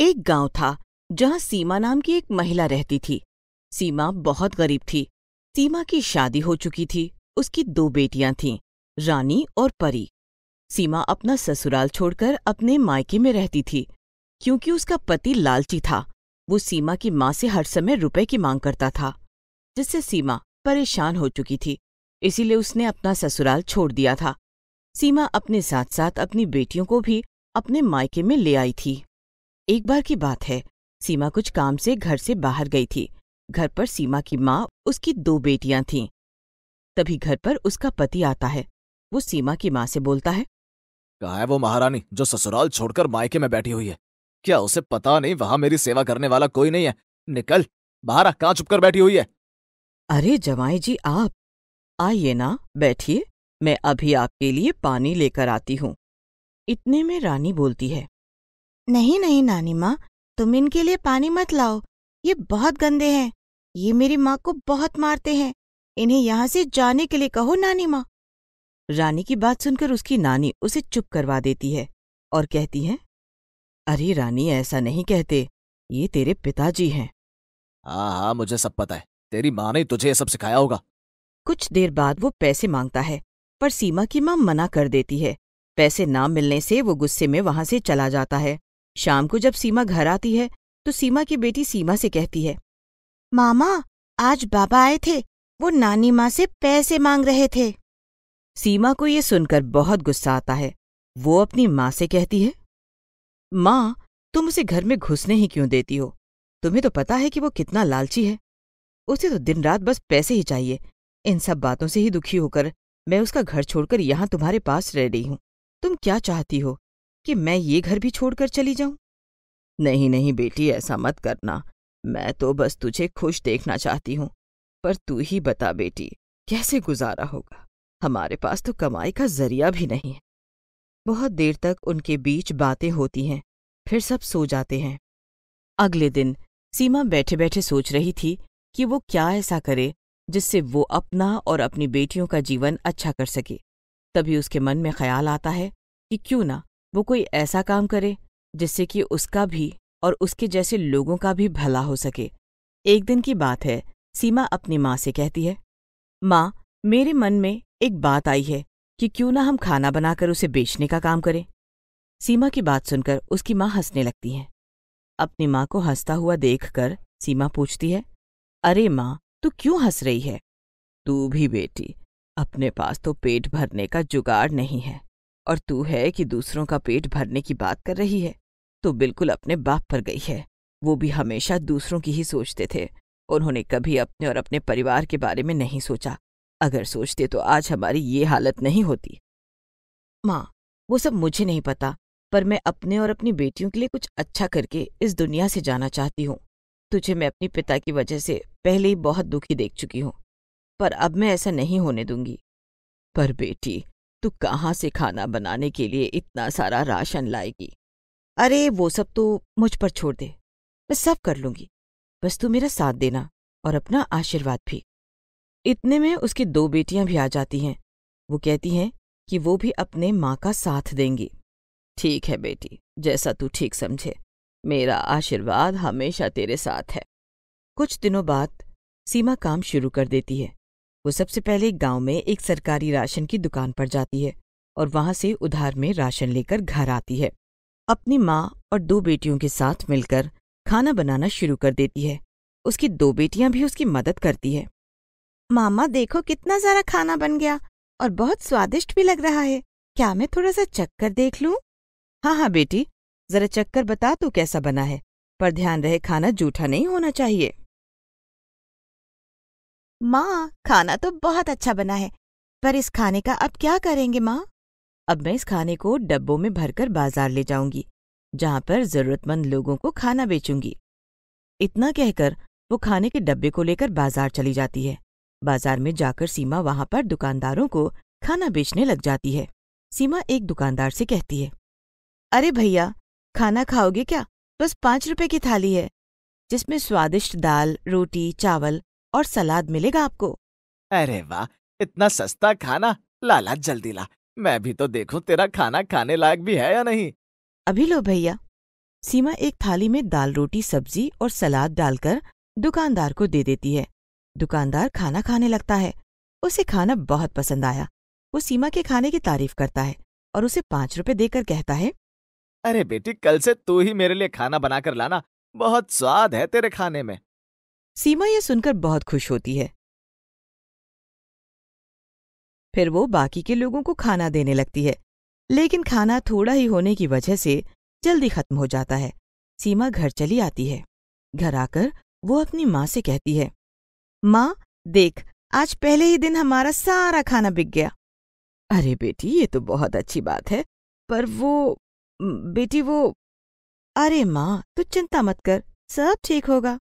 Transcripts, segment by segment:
एक गांव था जहां सीमा नाम की एक महिला रहती थी सीमा बहुत गरीब थी सीमा की शादी हो चुकी थी उसकी दो बेटियां थीं रानी और परी सीमा अपना ससुराल छोड़कर अपने मायके में रहती थी क्योंकि उसका पति लालची था वो सीमा की माँ से हर समय रुपए की मांग करता था जिससे सीमा परेशान हो चुकी थी इसीलिए उसने अपना ससुराल छोड़ दिया था सीमा अपने साथ साथ अपनी बेटियों को भी अपने मायके में ले आई थी एक बार की बात है सीमा कुछ काम से घर से बाहर गई थी घर पर सीमा की माँ उसकी दो बेटियां थीं तभी घर पर उसका पति आता है वो सीमा की माँ से बोलता है कहा है वो महारानी जो ससुराल छोड़कर मायके में बैठी हुई है क्या उसे पता नहीं वहां मेरी सेवा करने वाला कोई नहीं है निकल बाहर कहाँ चुपकर बैठी हुई है अरे जवाई जी आप आइए ना बैठिए मैं अभी आपके लिए पानी लेकर आती हूँ इतने में रानी बोलती है नहीं नहीं नानी माँ तुम इनके लिए पानी मत लाओ ये बहुत गंदे हैं ये मेरी माँ को बहुत मारते हैं इन्हें यहाँ से जाने के लिए कहो नानी माँ रानी की बात सुनकर उसकी नानी उसे चुप करवा देती है और कहती है अरे रानी ऐसा नहीं कहते ये तेरे पिताजी हैं हाँ हाँ मुझे सब पता है तेरी माँ ने तुझे ये सब सिखाया होगा कुछ देर बाद वो पैसे मांगता है पर सीमा की माँ मना कर देती है पैसे ना मिलने से वो गुस्से में वहां से चला जाता है शाम को जब सीमा घर आती है तो सीमा की बेटी सीमा से कहती है मामा आज बाबा आए थे वो नानी माँ से पैसे मांग रहे थे सीमा को ये सुनकर बहुत गुस्सा आता है वो अपनी माँ से कहती है माँ तुम उसे घर में घुसने ही क्यों देती हो तुम्हें तो पता है कि वो कितना लालची है उसे तो दिन रात बस पैसे ही चाहिए इन सब बातों से ही दुखी होकर मैं उसका घर छोड़कर यहाँ तुम्हारे पास रह रही हूँ तुम क्या चाहती हो कि मैं ये घर भी छोड़कर चली जाऊं नहीं नहीं बेटी ऐसा मत करना मैं तो बस तुझे खुश देखना चाहती हूँ पर तू ही बता बेटी कैसे गुजारा होगा हमारे पास तो कमाई का जरिया भी नहीं है बहुत देर तक उनके बीच बातें होती हैं फिर सब सो जाते हैं अगले दिन सीमा बैठे बैठे सोच रही थी कि वो क्या ऐसा करे जिससे वो अपना और अपनी बेटियों का जीवन अच्छा कर सके तभी उसके मन में ख्याल आता है कि क्यों ना वो कोई ऐसा काम करे जिससे कि उसका भी और उसके जैसे लोगों का भी भला हो सके एक दिन की बात है सीमा अपनी माँ से कहती है माँ मेरे मन में एक बात आई है कि क्यों ना हम खाना बनाकर उसे बेचने का काम करें सीमा की बात सुनकर उसकी माँ हंसने लगती है अपनी माँ को हंसता हुआ देखकर सीमा पूछती है अरे माँ तू क्यों हंस रही है तू भी बेटी अपने पास तो पेट भरने का जुगाड़ नहीं है और तू है कि दूसरों का पेट भरने की बात कर रही है तो बिल्कुल अपने बाप पर गई है वो भी हमेशा दूसरों की ही सोचते थे उन्होंने कभी अपने और अपने परिवार के बारे में नहीं सोचा अगर सोचते तो आज हमारी ये हालत नहीं होती माँ वो सब मुझे नहीं पता पर मैं अपने और अपनी बेटियों के लिए कुछ अच्छा करके इस दुनिया से जाना चाहती हूँ तुझे मैं अपने पिता की वजह से पहले ही बहुत दुखी देख चुकी हूँ पर अब मैं ऐसा नहीं होने दूंगी पर बेटी तू कहाँ से खाना बनाने के लिए इतना सारा राशन लाएगी अरे वो सब तो मुझ पर छोड़ दे मैं सब कर लूंगी बस तू मेरा साथ देना और अपना आशीर्वाद भी इतने में उसकी दो बेटियां भी आ जाती हैं वो कहती हैं कि वो भी अपने माँ का साथ देंगी ठीक है बेटी जैसा तू ठीक समझे मेरा आशीर्वाद हमेशा तेरे साथ है कुछ दिनों बाद सीमा काम शुरू कर देती है वो सबसे पहले गांव में एक सरकारी राशन की दुकान पर जाती है और वहां से उधार में राशन लेकर घर आती है अपनी माँ और दो बेटियों के साथ मिलकर खाना बनाना शुरू कर देती है उसकी दो बेटियां भी उसकी मदद करती है मामा देखो कितना सारा खाना बन गया और बहुत स्वादिष्ट भी लग रहा है क्या मैं थोड़ा सा चक्कर देख लूँ हाँ हाँ बेटी जरा चक्कर बता तो कैसा बना है पर ध्यान रहे खाना जूठा नहीं होना चाहिए माँ खाना तो बहुत अच्छा बना है पर इस खाने का अब क्या करेंगे माँ अब मैं इस खाने को डब्बों में भरकर बाजार ले जाऊंगी जहाँ पर जरूरतमंद लोगों को खाना बेचूंगी इतना कहकर वो खाने के डब्बे को लेकर बाजार चली जाती है बाजार में जाकर सीमा वहां पर दुकानदारों को खाना बेचने लग जाती है सीमा एक दुकानदार से कहती है अरे भैया खाना खाओगे क्या बस पाँच रुपए की थाली है जिसमें स्वादिष्ट दाल रोटी चावल और सलाद मिलेगा आपको अरे वाह इतना सस्ता खाना लाला जल्दी ला मैं भी तो देखू तेरा खाना खाने लायक भी है या नहीं अभी लो भैया सीमा एक थाली में दाल रोटी सब्जी और सलाद डालकर दुकानदार को दे देती है दुकानदार खाना खाने लगता है उसे खाना बहुत पसंद आया वो सीमा के खाने की तारीफ करता है और उसे पाँच रुपए देकर कहता है अरे बेटी कल से तू ही मेरे लिए खाना बनाकर लाना बहुत स्वाद है तेरे खाने में सीमा यह सुनकर बहुत खुश होती है फिर वो बाकी के लोगों को खाना देने लगती है लेकिन खाना थोड़ा ही होने की वजह से जल्दी खत्म हो जाता है सीमा घर चली आती है घर आकर वो अपनी माँ से कहती है माँ देख आज पहले ही दिन हमारा सारा खाना बिक गया अरे बेटी ये तो बहुत अच्छी बात है पर वो बेटी वो अरे माँ तू चिंता मत कर सब ठीक होगा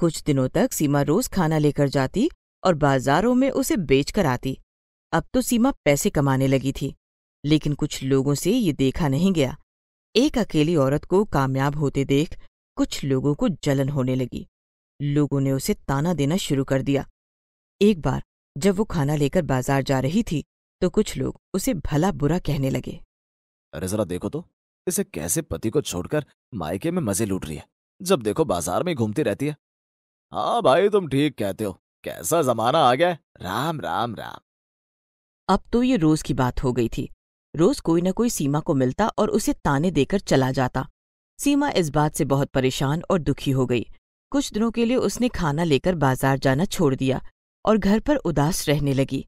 कुछ दिनों तक सीमा रोज खाना लेकर जाती और बाजारों में उसे बेचकर आती अब तो सीमा पैसे कमाने लगी थी लेकिन कुछ लोगों से ये देखा नहीं गया एक अकेली औरत को कामयाब होते देख कुछ लोगों को जलन होने लगी लोगों ने उसे ताना देना शुरू कर दिया एक बार जब वो खाना लेकर बाजार जा रही थी तो कुछ लोग उसे भला बुरा कहने लगे अरे जरा देखो तो इसे कैसे पति को छोड़कर मायके में मजे लूट रही है जब देखो बाजार में घूमती रहती है हाँ भाई तुम ठीक कहते हो कैसा जमाना आ गया राम राम राम अब तो ये रोज की बात हो गई थी रोज कोई ना कोई सीमा को मिलता और उसे ताने देकर चला जाता सीमा इस बात से बहुत परेशान और दुखी हो गई कुछ दिनों के लिए उसने खाना लेकर बाजार जाना छोड़ दिया और घर पर उदास रहने लगी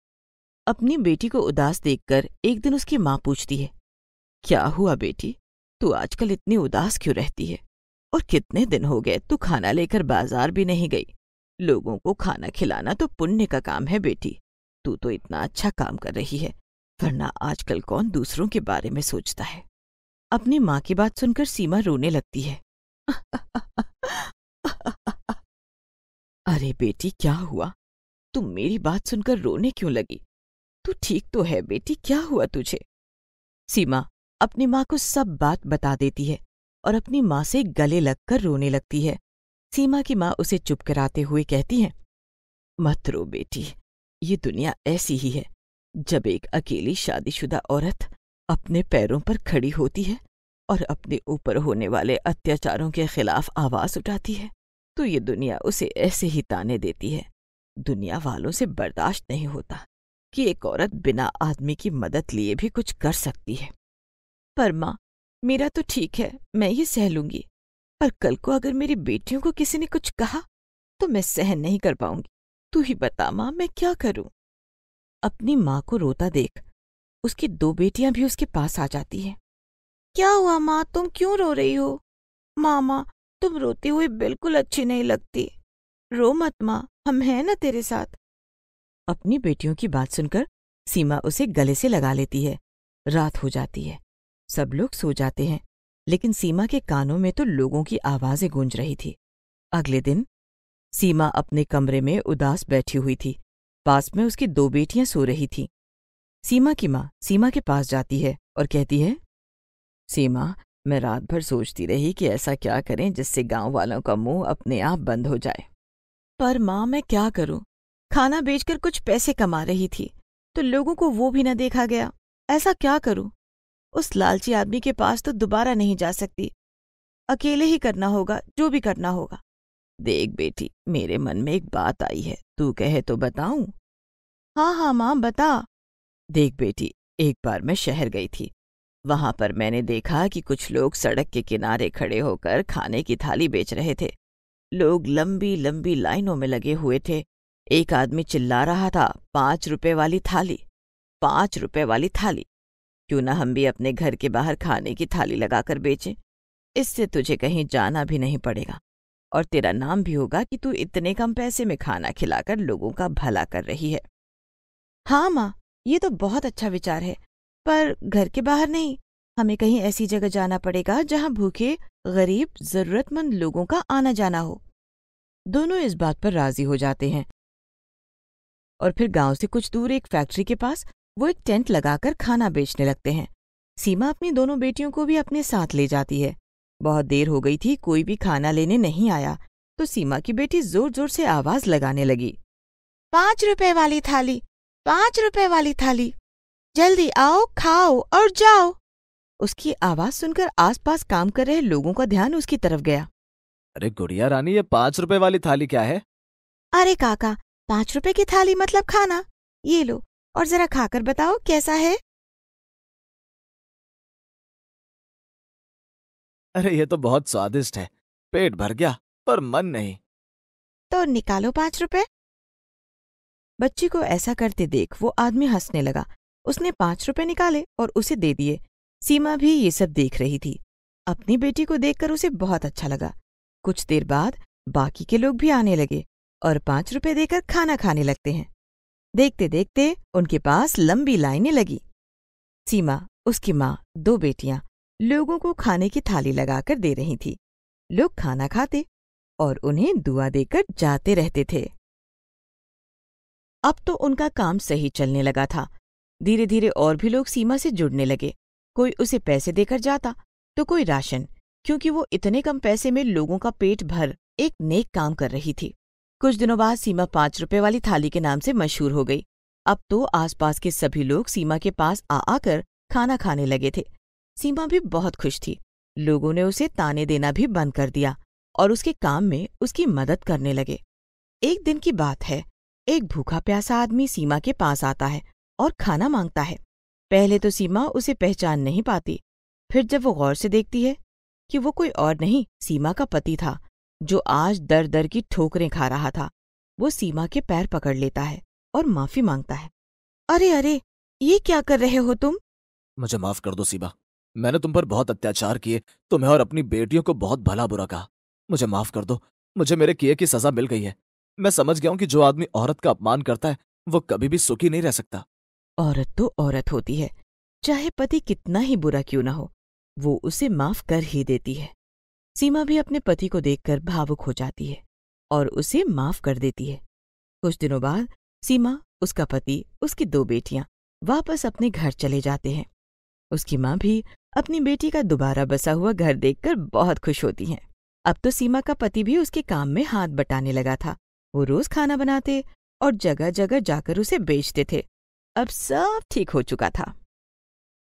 अपनी बेटी को उदास देखकर एक दिन उसकी माँ पूछती है क्या हुआ बेटी तू आजकल इतनी उदास क्यों रहती है और कितने दिन हो गए तू खाना लेकर बाजार भी नहीं गई लोगों को खाना खिलाना तो पुण्य का काम है बेटी तू तो इतना अच्छा काम कर रही है वरना आजकल कौन दूसरों के बारे में सोचता है अपनी माँ की बात सुनकर सीमा रोने लगती है अरे बेटी क्या हुआ तुम मेरी बात सुनकर रोने क्यों लगी तू ठीक तो है बेटी क्या हुआ तुझे सीमा अपनी माँ को सब बात बता देती है और अपनी माँ से गले लगकर रोने लगती है सीमा की माँ उसे चुप कराते हुए कहती है मत रो बेटी ये दुनिया ऐसी ही है जब एक अकेली शादीशुदा औरत अपने पैरों पर खड़ी होती है और अपने ऊपर होने वाले अत्याचारों के खिलाफ आवाज उठाती है तो ये दुनिया उसे ऐसे ही ताने देती है दुनिया वालों से बर्दाश्त नहीं होता कि एक औरत बिना आदमी की मदद लिए भी कुछ कर सकती है पर माँ मेरा तो ठीक है मैं ये सह लूंगी पर कल को अगर मेरी बेटियों को किसी ने कुछ कहा तो मैं सहन नहीं कर पाऊंगी तू ही बता माँ मैं क्या करूं अपनी माँ को रोता देख उसकी दो बेटियां भी उसके पास आ जाती हैं क्या हुआ माँ तुम क्यों रो रही हो मामा तुम रोते हुए बिल्कुल अच्छी नहीं लगती रो मत माँ हम हैं ना तेरे साथ अपनी बेटियों की बात सुनकर सीमा उसे गले से लगा लेती है रात हो जाती है सब लोग सो जाते हैं लेकिन सीमा के कानों में तो लोगों की आवाजें गूंज रही थी अगले दिन सीमा अपने कमरे में उदास बैठी हुई थी पास में उसकी दो बेटियां सो रही थीं सीमा की माँ सीमा के पास जाती है और कहती है सीमा मैं रात भर सोचती रही कि ऐसा क्या करें जिससे गांव वालों का मुंह अपने आप बंद हो जाए पर माँ मैं क्या करूं खाना बेचकर कुछ पैसे कमा रही थी तो लोगों को वो भी न देखा गया ऐसा क्या करूं उस लालची आदमी के पास तो दोबारा नहीं जा सकती अकेले ही करना होगा जो भी करना होगा देख बेटी मेरे मन में एक बात आई है तू कहे तो बताऊं हाँ हाँ माँ बता देख बेटी एक बार मैं शहर गई थी वहां पर मैंने देखा कि कुछ लोग सड़क के किनारे खड़े होकर खाने की थाली बेच रहे थे लोग लंबी लंबी लाइनों में लगे हुए थे एक आदमी चिल्ला रहा था पांच रुपए वाली थाली पांच रुपए वाली थाली क्यों ना हम भी अपने घर के बाहर खाने की थाली लगाकर बेचें इससे तुझे कहीं जाना भी नहीं पड़ेगा और तेरा नाम भी होगा कि तू इतने कम पैसे में खाना खिलाकर लोगों का भला कर रही है हाँ माँ ये तो बहुत अच्छा विचार है पर घर के बाहर नहीं हमें कहीं ऐसी जगह जाना पड़ेगा जहाँ भूखे गरीब जरूरतमंद लोगों का आना जाना हो दोनों इस बात पर राजी हो जाते हैं और फिर गांव से कुछ दूर एक फैक्ट्री के पास वो एक टेंट लगाकर खाना बेचने लगते हैं सीमा अपनी दोनों बेटियों को भी अपने साथ ले जाती है बहुत देर हो गई थी कोई भी खाना लेने नहीं आया तो सीमा की बेटी जोर जोर से आवाज लगाने लगी पांच रुपए वाली थाली पांच रुपए वाली थाली जल्दी आओ खाओ और जाओ उसकी आवाज सुनकर आसपास काम कर रहे लोगों का ध्यान उसकी तरफ गया अरे गुड़िया रानी ये पाँच रुपए वाली थाली क्या है अरे काका पाँच रुपए की थाली मतलब खाना ये लो और जरा खाकर बताओ कैसा है अरे ये तो बहुत स्वादिष्ट है पेट भर गया पर मन नहीं तो निकालो पांच रुपए बच्ची को ऐसा करते देख वो आदमी हंसने लगा उसने पांच रुपए निकाले और उसे दे दिए सीमा भी ये सब देख रही थी अपनी बेटी को देखकर उसे बहुत अच्छा लगा कुछ देर बाद बाकी के लोग भी आने लगे और पांच रुपए देकर खाना खाने लगते हैं देखते देखते उनके पास लंबी लाइनें लगी सीमा उसकी माँ दो बेटियां लोगों को खाने की थाली लगाकर दे रही थी लोग खाना खाते और उन्हें दुआ देकर जाते रहते थे अब तो उनका काम सही चलने लगा था धीरे धीरे और भी लोग सीमा से जुड़ने लगे कोई उसे पैसे देकर जाता तो कोई राशन क्योंकि वो इतने कम पैसे में लोगों का पेट भर एक नेक काम कर रही थी कुछ दिनों बाद सीमा पांच रुपए वाली थाली के नाम से मशहूर हो गई अब तो आसपास के सभी लोग सीमा के पास आ आकर खाना खाने लगे थे सीमा भी बहुत खुश थी लोगों ने उसे ताने देना भी बंद कर दिया और उसके काम में उसकी मदद करने लगे एक दिन की बात है एक भूखा प्यासा आदमी सीमा के पास आता है और खाना मांगता है पहले तो सीमा उसे पहचान नहीं पाती फिर जब वो गौर से देखती है कि वो कोई और नहीं सीमा का पति था जो आज दर दर की ठोकरें खा रहा था वो सीमा के पैर पकड़ लेता है और माफी मांगता है अरे अरे ये क्या कर रहे हो तुम मुझे माफ कर दो सीमा मैंने तुम पर बहुत अत्याचार किए तुम्हें और अपनी बेटियों को बहुत भला बुरा कहा मुझे माफ कर दो मुझे मेरे किए की सजा मिल गई है मैं समझ गया हूं कि जो आदमी औरत का अपमान करता है वो कभी भी सुखी नहीं रह सकता औरत तो औरत होती है चाहे पति कितना ही बुरा क्यों ना हो वो उसे माफ कर ही देती है सीमा भी अपने पति को देखकर भावुक हो जाती है और उसे माफ कर देती है कुछ दिनों बाद सीमा उसका पति उसकी दो बेटियां वापस अपने घर चले जाते हैं उसकी माँ भी अपनी बेटी का दोबारा बसा हुआ घर देखकर बहुत खुश होती हैं अब तो सीमा का पति भी उसके काम में हाथ बटाने लगा था वो रोज खाना बनाते और जगह जगह जाकर उसे बेचते थे अब सब ठीक हो चुका था